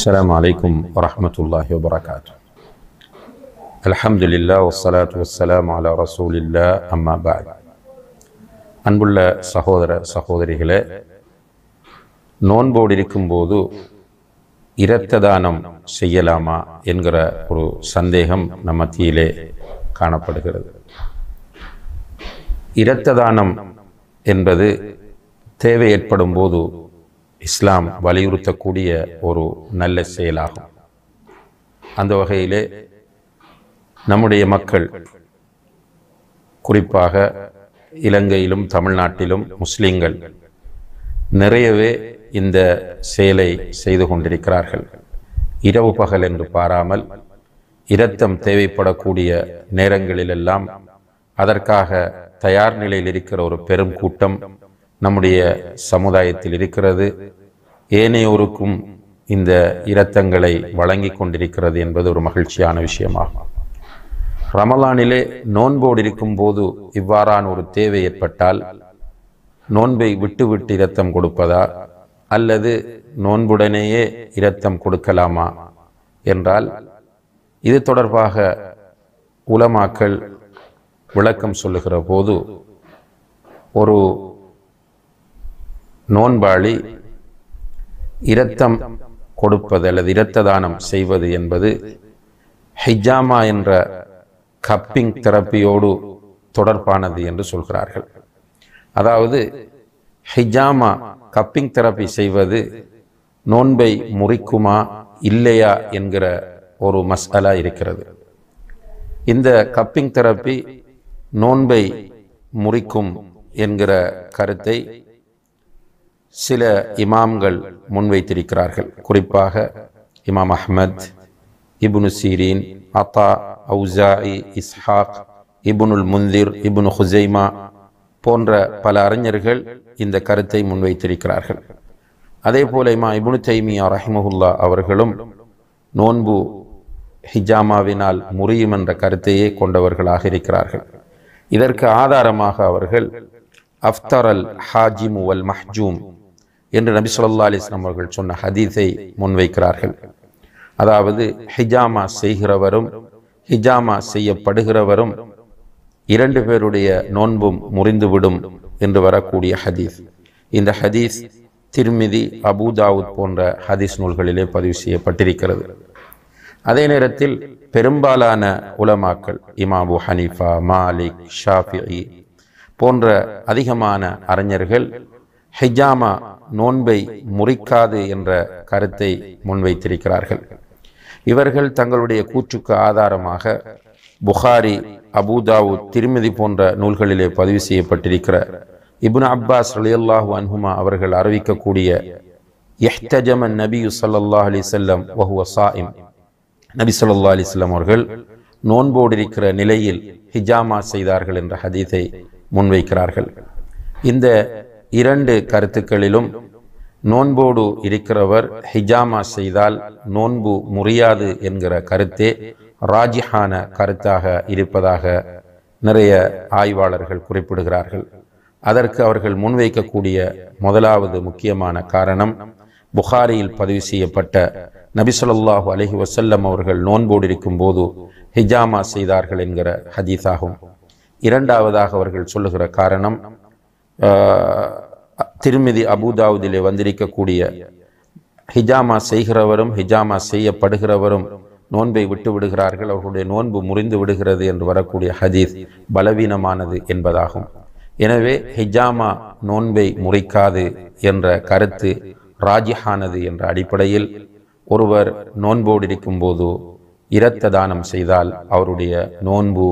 السلام عليكم ورحمة الله وبركاته الحمد لله والصلاة والسلام على رسول الله أما بعد அன்புள்ள சகோதர சகோதரிகளே நோன்போடு இருக்கும்போது இரத்த செய்யலாமா என்கிற ஒரு சந்தேகம் நம்ம மத்தியிலே காணப்படுகிறது இரத்ததானம் என்பது தேவை ஏற்படும் போது இஸ்லாம் வலியுறுத்தக்கூடிய ஒரு நல்ல செயலாகும் அந்த வகையிலே நம்முடைய மக்கள் குறிப்பாக இலங்கையிலும் தமிழ்நாட்டிலும் முஸ்லீம்கள் நிறையவே இந்த செயலை செய்து கொண்டிருக்கிறார்கள் இரவு பகல் என்று பாராமல் இரத்தம் தேவைப்படக்கூடிய நேரங்களிலெல்லாம் அதற்காக தயார் நிலையில் இருக்கிற ஒரு பெரும் கூட்டம் நம்முடைய சமுதாயத்தில் இருக்கிறது ஏனையோருக்கும் இந்த இரத்தங்களை வழங்கி கொண்டிருக்கிறது என்பது ஒரு மகிழ்ச்சியான விஷயமாகும் ரமலானிலே நோன்போடு இருக்கும்போது இவ்வாறான ஒரு தேவை ஏற்பட்டால் நோன்பை விட்டுவிட்டு இரத்தம் கொடுப்பதா அல்லது நோன்புடனேயே இரத்தம் கொடுக்கலாமா என்றால் இது தொடர்பாக உலமாக்கள் விளக்கம் சொல்லுகிற போது ஒரு நோன்பாளி இரத்தம் கொடுப்பது அல்லது இரத்த தானம் செய்வது என்பது ஹிஜாமா என்ற கப்பிங் தெரப்பியோடு தொடர்பானது என்று சொல்கிறார்கள் அதாவது ஹிஜாமா கப்பிங் தெரப்பி செய்வது நோன்பை முறிக்குமா இல்லையா என்கிற ஒரு மசாலா இருக்கிறது இந்த கப்பிங் தெரப்பி நோன்பை முறிக்கும் என்கிற கருத்தை சில இமாம்கள் முன்வைத்திருக்கிறார்கள் குறிப்பாக இமாம் அஹ்மத் இபுனு சீரீன் அத்தா இ இஸ்ஹாக் இபுனுல் முந்திர் இபுனு ஹுசைமா போன்ற பல அறிஞர்கள் இந்த கருத்தை முன்வைத்திருக்கிறார்கள் அதே போல இமா இபுனு தைமியா ரஹிமஹுல்லா அவர்களும் நோன்பு ஹிஜாமாவினால் முறியும் என்ற கருத்தையே கொண்டவர்களாக இருக்கிறார்கள் இதற்கு ஆதாரமாக அவர்கள் அஃப்தர் அல் ஹாஜிமு அல் மஹ்ஜூம் என்று நபி சொல்லா அலிஸ்லாம் அவர்கள் சொன்ன ஹதீஸை முன்வைக்கிறார்கள் அதாவது ஹிஜாமா செய்கிறவரும் ஹிஜாமா செய்யப்படுகிறவரும் இரண்டு பேருடைய நோன்பும் முறிந்துவிடும் என்று வரக்கூடிய ஹதீஸ் இந்த ஹதீஸ் திருமிதி அபுதாவுத் போன்ற ஹதீஸ் நூல்களிலே பதிவு செய்யப்பட்டிருக்கிறது அதே நேரத்தில் பெரும்பாலான உலமாக்கள் இமாபு ஹனீஃபா மாலிக் ஷாஃபி போன்ற அதிகமான அறிஞர்கள் ஹிஜாமா நோன்பை முறிக்காது என்ற கருத்தை முன்வைத்திருக்கிறார்கள் இவர்கள் தங்களுடைய கூற்றுக்கு ஆதாரமாக புகாரி அபுதாவு திருமதி போன்ற நூல்களிலே பதிவு செய்யப்பட்டிருக்கிற இபுன் அப்பாஸ் அலியல்லாஹு அன்ஹுமா அவர்கள் அறிவிக்கக்கூடிய எஹ்தஜம நபி சல்லா அலி செல்லம் சாயிம் நபி சொல்லா அலி செல்லம் அவர்கள் நோன்போடு இருக்கிற நிலையில் ஹிஜாமா செய்தார்கள் என்ற ஹதீத்தை முன்வைக்கிறார்கள் இந்த இரண்டு கருத்துக்களிலும் நோன்போடு இருக்கிறவர் ஹிஜாமா செய்தால் நோன்பு முறியாது என்கிற கருத்தே ராஜிஹான கருத்தாக இருப்பதாக நிறைய ஆய்வாளர்கள் குறிப்பிடுகிறார்கள் அதற்கு அவர்கள் முன்வைக்கக்கூடிய முதலாவது முக்கியமான காரணம் புகாரியில் பதிவு செய்யப்பட்ட நபிசல்லாஹு அலஹி வசல்லம் அவர்கள் நோன்போடு இருக்கும்போது ஹிஜாமா செய்தார்கள் என்கிற ஹதீஸாகும் இரண்டாவதாக அவர்கள் சொல்லுகிற காரணம் திருமிதி அபுதாவுதிலே வந்திருக்கக்கூடிய ஹிஜாமா செய்கிறவரும் ஹிஜாமா செய்யப்படுகிறவரும் நோன்பை விட்டு விடுகிறார்கள் அவர்களுடைய நோன்பு முறிந்து விடுகிறது என்று வரக்கூடிய ஹதீஸ் பலவீனமானது என்பதாகும் எனவே ஹிஜாமா நோன்பை முறைக்காது என்ற கருத்து ராஜிஹானது என்ற அடிப்படையில் ஒருவர் நோன்போடு இருக்கும்போது இரத்த தானம் செய்தால் அவருடைய நோன்பு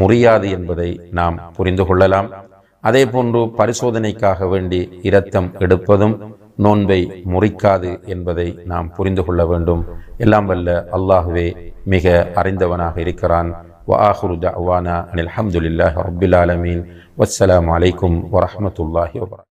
முறியாது என்பதை நாம் புரிந்து கொள்ளலாம் அதே போன்று பரிசோதனைக்காக வேண்டி இரத்தம் எடுப்பதும் நோன்பை முறிக்காது என்பதை நாம் புரிந்து கொள்ள வேண்டும் எல்லாம் வல்ல அல்லாஹுவே மிக அறிந்தவனாக இருக்கிறான் அலமீன் دعوانا வரமத்துல்லாஹி வரா